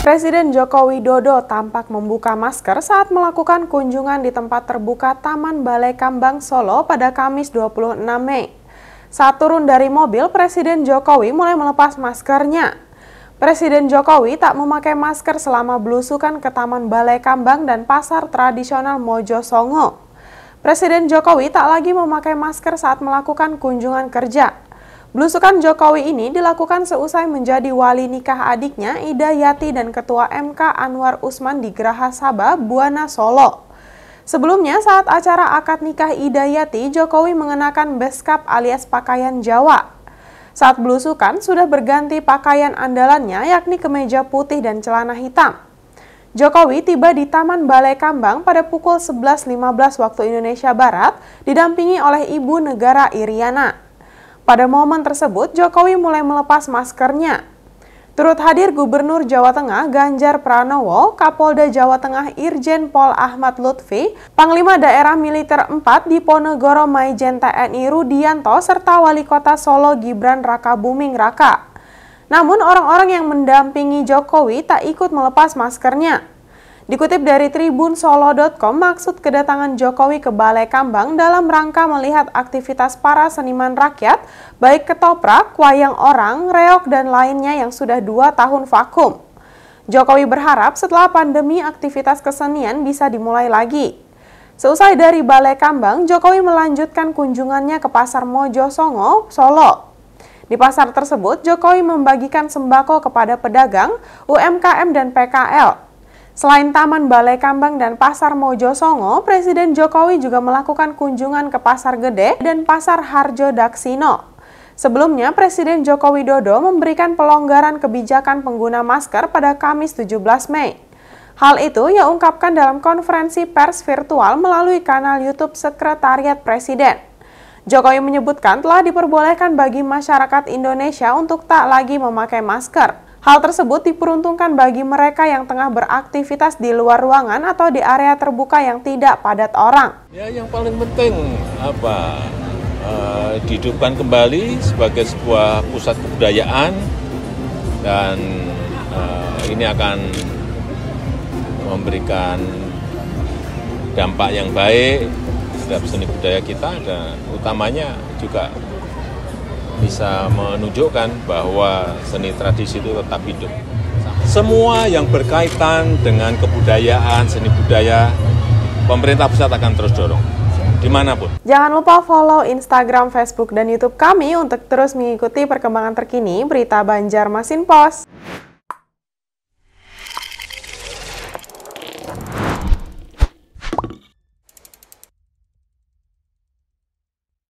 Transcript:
Presiden Joko Widodo tampak membuka masker saat melakukan kunjungan di tempat terbuka Taman Balai Kambang Solo pada Kamis 26 Mei. Saat turun dari mobil, Presiden Jokowi mulai melepas maskernya. Presiden Jokowi tak memakai masker selama belusukan ke Taman Balai Kambang dan pasar tradisional Mojo Songo. Presiden Jokowi tak lagi memakai masker saat melakukan kunjungan kerja. Belusukan Jokowi ini dilakukan seusai menjadi wali nikah adiknya Ida Yati dan Ketua MK Anwar Usman di Geraha Sabah, Buana Solo. Sebelumnya, saat acara akad nikah Ida Yati, Jokowi mengenakan beskap alias pakaian Jawa. Saat belusukan, sudah berganti pakaian andalannya yakni kemeja putih dan celana hitam. Jokowi tiba di Taman Balai Kambang pada pukul 11.15 waktu Indonesia Barat, didampingi oleh Ibu Negara Iriana. Pada momen tersebut, Jokowi mulai melepas maskernya. Turut hadir Gubernur Jawa Tengah Ganjar Pranowo, Kapolda Jawa Tengah Irjen Pol Ahmad Lutfi, Panglima Daerah Militer 4 Diponegoro Maijen TNI Rudianto, serta Wali Kota Solo Gibran Raka Buming Raka. Namun orang-orang yang mendampingi Jokowi tak ikut melepas maskernya. Dikutip dari Tribun Solo.com, maksud kedatangan Jokowi ke Balai Kambang dalam rangka melihat aktivitas para seniman rakyat, baik ketoprak, wayang orang, reok, dan lainnya yang sudah dua tahun vakum. Jokowi berharap setelah pandemi aktivitas kesenian bisa dimulai lagi. Seusai dari Balai Kambang, Jokowi melanjutkan kunjungannya ke Pasar Mojo Songo, Solo, di pasar tersebut, Jokowi membagikan sembako kepada pedagang, UMKM, dan PKL. Selain Taman Balai Kambang dan Pasar Mojo Songo, Presiden Jokowi juga melakukan kunjungan ke Pasar Gede dan Pasar Harjo Daksino. Sebelumnya, Presiden Joko Widodo memberikan pelonggaran kebijakan pengguna masker pada Kamis 17 Mei. Hal itu ia ungkapkan dalam konferensi pers virtual melalui kanal YouTube Sekretariat Presiden. Jokowi menyebutkan telah diperbolehkan bagi masyarakat Indonesia untuk tak lagi memakai masker. Hal tersebut diperuntungkan bagi mereka yang tengah beraktivitas di luar ruangan atau di area terbuka yang tidak padat orang. Ya, yang paling penting apa? Uh, dihidupkan kembali sebagai sebuah pusat kebudayaan dan uh, ini akan memberikan dampak yang baik terhadap seni budaya kita dan utamanya juga bisa menunjukkan bahwa seni tradisi itu tetap hidup. Semua yang berkaitan dengan kebudayaan, seni budaya, pemerintah pusat akan terus dorong dimanapun. Jangan lupa follow Instagram, Facebook, dan YouTube kami untuk terus mengikuti perkembangan terkini berita Banjarmasin Pos.